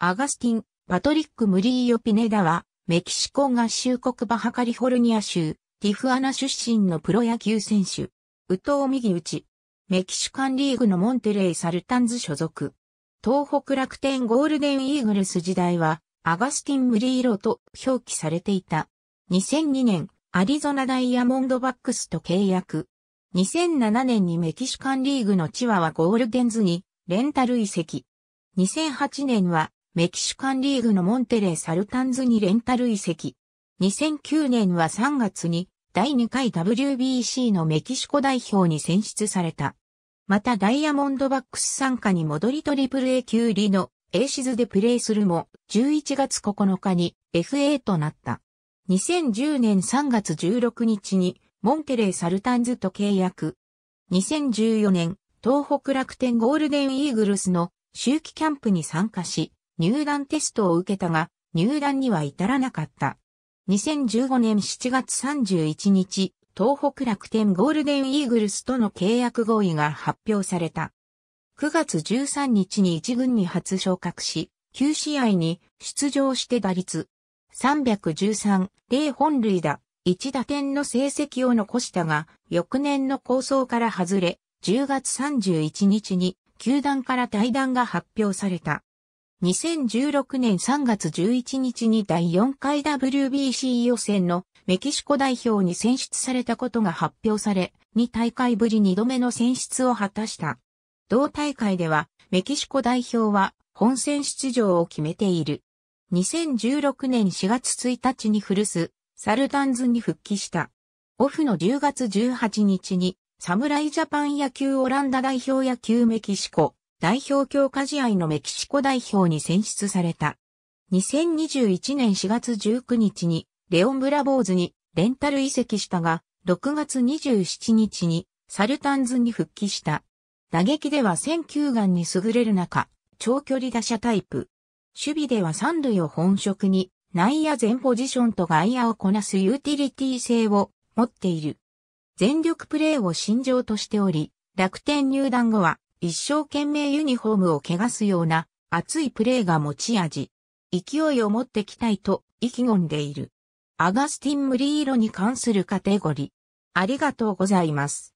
アガスティン、パトリック・ムリーヨ・ピネダは、メキシコ合衆国バハカリフォルニア州、ティフアナ出身のプロ野球選手。ウトウ右打ち。メキシカンリーグのモンテレイ・サルタンズ所属。東北楽天ゴールデンイーグルス時代は、アガスティン・ムリーロと表記されていた。2002年、アリゾナダイヤモンドバックスと契約。2007年にメキシカンリーグのチワワゴールデンズにレンタル移籍。2008年はメキシカンリーグのモンテレー・サルタンズにレンタル移籍。2009年は3月に第2回 WBC のメキシコ代表に選出された。またダイヤモンドバックス参加に戻りトリプル A 級リのエーシズでプレーするも11月9日に FA となった。2010年3月16日にモンテレー・サルタンズと契約。2014年東北楽天ゴールデンイーグルスの周期キャンプに参加し、入団テストを受けたが、入団には至らなかった。2015年7月31日、東北楽天ゴールデンイーグルスとの契約合意が発表された。9月13日に一軍に初昇格し、9試合に出場して打率313、0本塁打、1打点の成績を残したが、翌年の構想から外れ、10月31日に球団から退団が発表された。2016年3月11日に第4回 WBC 予選のメキシコ代表に選出されたことが発表され、2大会ぶり2度目の選出を果たした。同大会では、メキシコ代表は本戦出場を決めている。2016年4月1日に古巣、サルタンズに復帰した。オフの10月18日に、侍ジャパン野球オランダ代表野球メキシコ、代表強化試合のメキシコ代表に選出された。2021年4月19日にレオン・ブラボーズにレンタル移籍したが、6月27日にサルタンズに復帰した。打撃では選球眼に優れる中、長距離打者タイプ。守備では三塁を本職に、内野全ポジションと外野をこなすユーティリティ性を持っている。全力プレーを心情としており、楽天入団後は一生懸命ユニフォームを汚すような熱いプレーが持ち味。勢いを持ってきたいと意気込んでいる。アガスティン・ムリーロに関するカテゴリー。ありがとうございます。